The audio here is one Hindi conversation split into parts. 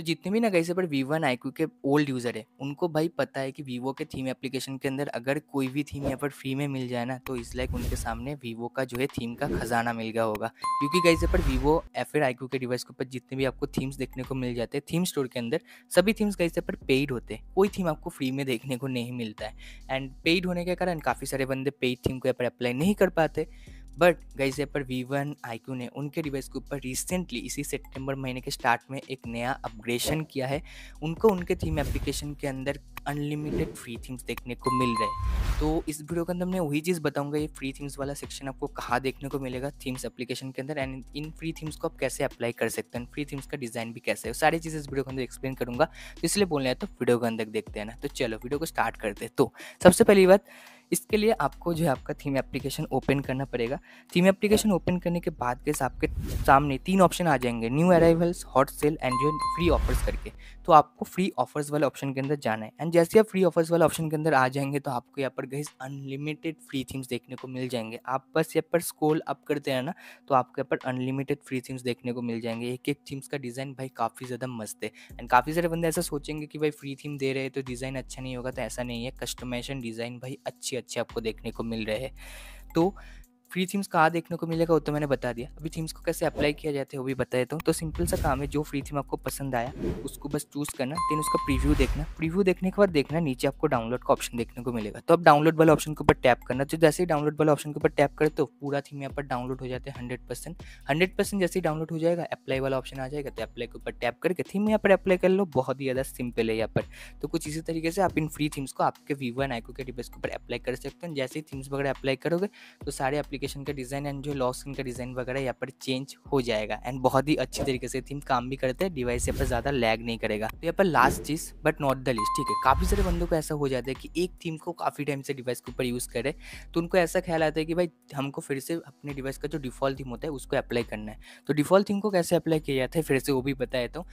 तो जितने भी ना कैसे पर वीवो एंड आईक्यू के ओल्ड यूज़र है उनको भाई पता है कि वीवो के थीम एप्लीकेशन के अंदर अगर कोई भी थीम यहाँ पर फ्री में मिल जाए ना तो इस लाइक उनके सामने वीवो का जो है थीम का खजाना मिल गया होगा क्योंकि कैसे पर वीवो या फिर आईक्यू के डिवाइस के ऊपर जितने भी आपको थीम्स देखने को मिल जाते हैं थीम स्टोर के अंदर सभी थीम्स कैसे पर पेड होते हैं कोई थीम आपको फ्री में देखने को नहीं मिलता है एंड पेड होने के कारण काफ़ी सारे बंदे पेड थीम को यहाँ पर अप्लाई नहीं कर पाते बट गई यहाँ पर वी वन आईक्यू ने उनके डिवाइस के ऊपर रिसेंटली इसी सितंबर महीने के स्टार्ट में एक नया अपग्रेशन किया है उनको उनके थीम एप्लीकेशन के अंदर अनलिमिटेड फ्री थीम्स देखने को मिल रहे तो इस वीडियो के अंदर मैं वही चीज़ बताऊंगा ये फ्री थीम्स वाला सेक्शन आपको कहाँ देखने को मिलेगा थीम्स एप्लीकेशन के अंदर एंड इन फ्री थीम्स को आप कैसे अप्लाई कर सकते हैं फ्री थीम्स का डिज़ाइन भी कैसे है सारी चीज़ें इस वीडियो के अंदर एक्सप्लेन करूँगा तो इसलिए बोलना है तो वीडियो के अंदर देखते हैं ना तो चलो वीडियो को स्टार्ट करते तो सबसे पहली बात इसके लिए आपको जो है आपका थीम एप्लीकेशन ओपन करना पड़ेगा थीम एप्लीकेशन ओपन करने के बाद के आपके सामने तीन ऑप्शन आ जाएंगे new arrivals hot sale and जो फ्री ऑफर्स करके तो आपको फ्री ऑफर्स वाले ऑप्शन के अंदर जाना है एंड जैसे आप फ्री ऑफर्स वाले ऑप्शन के अंदर आ जाएंगे तो आपको यहाँ पर गई अनलिमिटेड फ्री थीम्स देखने को मिल जाएंगे आप बस यहाँ पर स्कोल अप करते हैं ना तो आपको यहाँ पर अनलिमिटेड फ्री थीम्स देखने को मिल जाएंगे एक एक थीम्स का डिज़ाइन भाई काफ़ी ज़्यादा मस्त है एंड काफ़ी सारे बंदे ऐसा सोचेंगे कि भाई फ्री थीम दे रहे हैं तो डिज़ाइन अच्छा नहीं होगा तो ऐसा नहीं है कस्टमाइजेशन डिज़ाइन भाई अच्छी अच्छे आपको देखने को मिल रहे हैं तो फ्री थीम्स कहाँ देखने को मिलेगा वो तो मैंने बता दिया अभी थीम्स को कैसे अप्लाई किया जाता है वो भी बता देता हूँ तो सिंपल सा काम है जो फ्री थीम आपको पसंद आया उसको बस चूज़ करना देन उसका प्रीव्यू देखना प्रीव्यू देखने के बाद देखना नीचे आपको डाउनलोड का ऑप्शन देखने को मिलेगा तो आप डाउनलोड वाले ऑप्शन के ऊपर टैप करना तो जैसे ही डाउनलोड वाले ऑप्शन के ऊपर टैप करें तो पूरा थीम यहाँ पर डाउनलोड हो जाता है हंड्रेड परसेंट हंड्रेड परसेंट जैसे ही डाउनलोड हो जाएगा अप्लाई वाला ऑप्शन आ जाएगा तो अप्लाई के ऊपर टैप करके थीम यहाँ पर अप्लाई कर लो बहुत ही ज़्यादा सिंपल है यहाँ पर तो कुछ इसी तरीके से आप इन फ्री थीम्स को आपके वीवो एंड आइको के डिवाइस के ऊपर अप्लाई कर सकते हैं जैसे ही थीम्स वगैरह अप्लाई करोगे तो सारे एप्लीकेशन एप्लीकेशन का डिज़ाइन एंड जो लॉक स्क्रीन का डिज़ाइन वगैरह यहाँ पर चेंज हो जाएगा एंड बहुत ही अच्छी तरीके से थीम काम भी करते हैं डिवाइस यहाँ पर ज़्यादा लैग नहीं करेगा तो यहाँ पर लास्ट चीज़ बट नॉट द लिस्ट ठीक है काफ़ी सारे बंदों को ऐसा हो जाता है कि एक थीम को काफ़ी टाइम से डिवाइस के ऊपर यूज़ करे तो उनको ऐसा ख्याल आता है कि भाई हमको फिर से अपने डिवाइस का जो डिफ़ॉल्ट थीम होता है उसको अप्लाई करना है तो डिफ़ॉल्ट थीम को कैसे अप्लाई किया जाता है फिर से वो भी बताया तो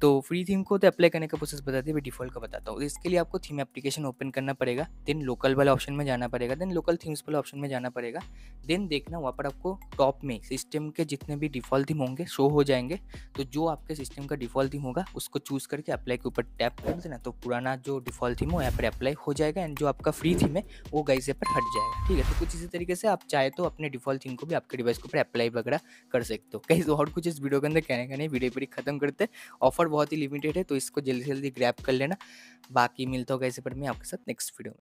तो फ्री थीम को तो अप्लाई करने का प्रोसेस बताते हैं डिफॉल्ट का बताता हूँ इसके लिए आपको थीम एप्लीकेशन ओपन करना पड़ेगा देन लोकल वाले ऑप्शन में जाना पड़ेगा देन लोकल थीम्स वाले ऑप्शन में जाना पड़ेगा देन देखना वहाँ पर आपको टॉप में सिस्टम के जितने भी डिफॉल्ट थीम होंगे शो हो जाएंगे तो जो आपके सिस्टम का डिफॉल्ट थीम होगा उसको चूज़ करके अप्लाई के ऊपर टैप कर देना तो पुराना जो डिफॉल्ट थीम हो यहाँ पर अप्लाई हो जाएगा एंड जो आपका फ्री थीम है वो गाइस यहाँ पर हट जाएगा ठीक है तो कुछ इसी तरीके से आप चाहे तो अपने डिफॉल्ट थीम को भी आपके डिवाइस के ऊपर अप्लाई वगैरह कर सकते हो कहीं और कुछ इस वीडियो के अंदर कहने का नहीं वीडियो पर खत्म करते ऑफर बहुत ही लिमिटेड है तो इसको जल्दी से जल्दी ग्रैप कर लेना बाकी मिलता होगा इसी पर मैं आपके साथ नेक्स्ट वीडियो में